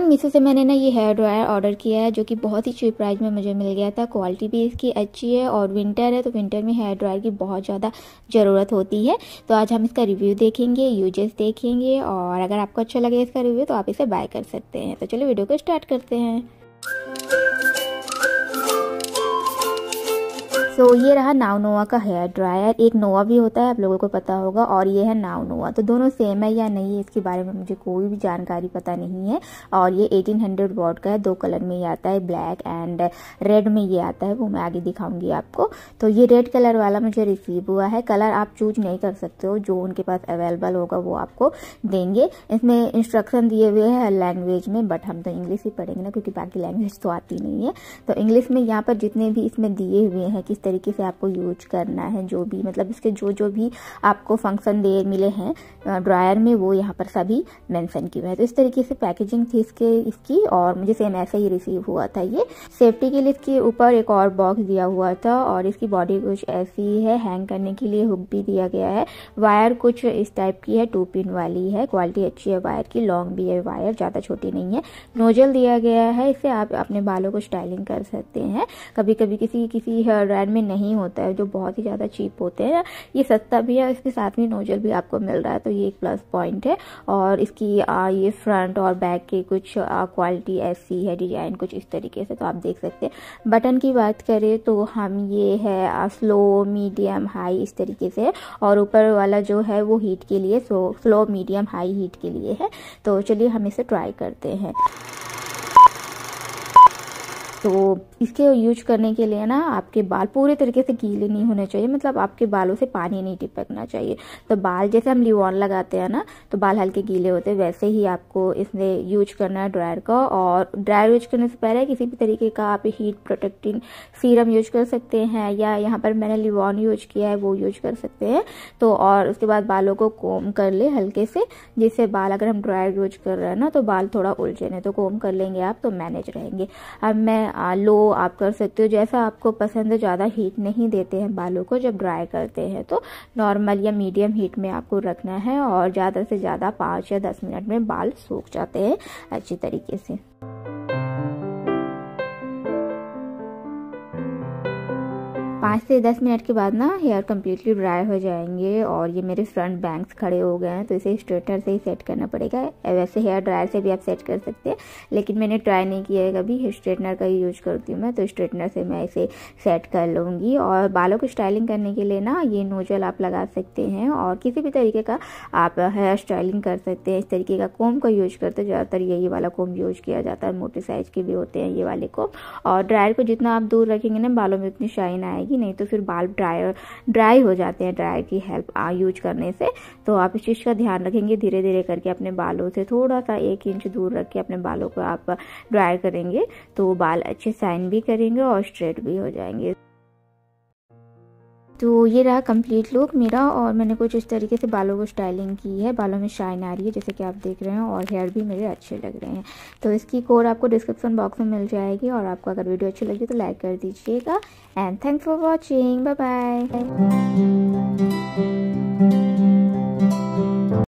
everyone Meesho से मैंने ना ये हेयर ड्रायर ऑर्डर किया है जो कि बहुत ही चीप प्राइस में मुझे मिल गया था क्वालिटी भी इसकी अच्छी है और विंटर है तो विंटर में हेयर ड्रायर की बहुत ज़्यादा ज़रूरत होती है तो आज हम इसका रिव्यू देखेंगे यूजेस देखेंगे और अगर आपको अच्छा लगे इसका रिव्यू तो आप इसे बाय कर सकते हैं तो चलो वीडियो को स्टार्ट करते हैं तो ये रहा नाव नोवा का हेयर ड्रायर एक नोवा भी होता है आप लोगों को पता होगा और ये है नाव नोवा तो दोनों सेम है या नहीं है इसके बारे में मुझे कोई भी जानकारी पता नहीं है और ये 1800 हंड्रेड वॉट का है दो कलर में ये आता है ब्लैक एंड रेड में ये आता है वो मैं आगे दिखाऊंगी आपको तो ये रेड कलर वाला मुझे रिसीव हुआ है कलर आप चूज नहीं कर सकते हो जो उनके पास अवेलेबल होगा वो आपको देंगे इसमें इंस्ट्रक्शन दिए हुए हर लैंग्वेज में बट हम तो इंग्लिश ही पढ़ेंगे ना क्योंकि बाकी लैंग्वेज तो आती नहीं है तो इंग्लिश में यहाँ पर जितने भी इसमें दिए हुए हैं किस तरह तरीके से आपको यूज करना है जो भी मतलब इसके जो जो भी आपको फंक्शन दे मिले हैं ड्रायर में वो यहाँ पर सभी मेंशन किए हुए हैं तो इस तरीके से पैकेजिंग थी इसके इसकी और मुझे सेम ऐसा ही रिसीव हुआ था ये सेफ्टी के लिए इसके ऊपर एक और बॉक्स दिया हुआ था और इसकी बॉडी कुछ ऐसी है हैंग करने के लिए हुक भी दिया गया है वायर कुछ इस टाइप की है टू पिन वाली है क्वालिटी अच्छी है वायर की लॉन्ग भी है वायर ज़्यादा छोटी नहीं है नोजल दिया गया है इससे आप अपने बालों को स्टाइलिंग कर सकते हैं कभी कभी किसी किसी हेयर ड्रायर में में नहीं होता है जो बहुत ही ज़्यादा चीप होते हैं ये सस्ता भी है इसके साथ में नोजल भी आपको मिल रहा है तो ये एक प्लस पॉइंट है और इसकी आ, ये फ्रंट और बैक की कुछ क्वालिटी ऐसी है डिजाइन कुछ इस तरीके से तो आप देख सकते हैं बटन की बात करें तो हम ये है आ, स्लो मीडियम हाई इस तरीके से और ऊपर वाला जो है वो हीट के लिए स्लो मीडियम हाई हीट के लिए है तो चलिए हम इसे ट्राई करते हैं तो इसके यूज करने के लिए ना आपके बाल पूरे तरीके से गीले नहीं होने चाहिए मतलब आपके बालों से पानी नहीं टिपकना चाहिए तो बाल जैसे हम लिवॉन लगाते हैं ना तो बाल हल्के गीले होते हैं वैसे ही आपको इसमें यूज करना है ड्रायर का और ड्रायर यूज करने से पहले किसी भी तरीके का आप हीट प्रोटेक्टिंग सीरम यूज कर सकते हैं या यहाँ पर मैंने लिवॉन यूज किया है वो यूज कर सकते हैं तो और उसके बाद बालों को कोम कर ले हल्के से जिससे बाल अगर हम ड्रायर यूज कर रहे हैं ना तो बाल थोड़ा उलझे नहीं तो कोम कर लेंगे आप तो मैनेज रहेंगे अब मैं लो आप कर सकते हो जैसा आपको पसंद है ज़्यादा हीट नहीं देते हैं बालों को जब ड्राई करते हैं तो नॉर्मल या मीडियम हीट में आपको रखना है और ज़्यादा से ज़्यादा पाँच या दस मिनट में बाल सूख जाते हैं अच्छी तरीके से पाँच से दस मिनट के बाद ना हेयर कम्प्लीटली ड्राई हो जाएंगे और ये मेरे फ्रंट बैंक्स खड़े हो गए हैं तो इसे स्ट्रेटर से ही सेट करना पड़ेगा वैसे हेयर ड्रायर से भी आप सेट कर सकते हैं लेकिन मैंने ट्राई नहीं किया है कभी स्ट्रेटनर का ही यूज करती हूँ मैं तो स्ट्रेटनर से मैं इसे सेट कर लूँगी और बालों को स्टाइलिंग करने के लिए ना ये नोजल आप लगा सकते हैं और किसी भी तरीके का आप हेयर स्टाइलिंग कर सकते हैं इस तरीके का कोम का यूज करते ज़्यादातर यही वाला कोम यूज किया जाता है मोटे साइज के भी होते हैं ये वाले कोम और ड्रायर को जितना आप दूर रखेंगे ना बालों में उतनी शाइन आएगी ही नहीं तो फिर बाल ड्राई ड्राई हो जाते हैं ड्रायर की हेल्प यूज करने से तो आप इस चीज़ का ध्यान रखेंगे धीरे धीरे करके अपने बालों से थोड़ा सा एक इंच दूर रख के अपने बालों को आप ड्राई करेंगे तो बाल अच्छे साइन भी करेंगे और स्ट्रेट भी हो जाएंगे तो ये रहा कंप्लीट लुक मेरा और मैंने कुछ इस तरीके से बालों को स्टाइलिंग की है बालों में शाइन आ रही है जैसे कि आप देख रहे हैं और हेयर भी मेरे अच्छे लग रहे हैं तो इसकी कोड आपको डिस्क्रिप्शन बॉक्स में मिल जाएगी और आपको अगर वीडियो अच्छी लगी तो लाइक कर दीजिएगा and thanks for watching bye bye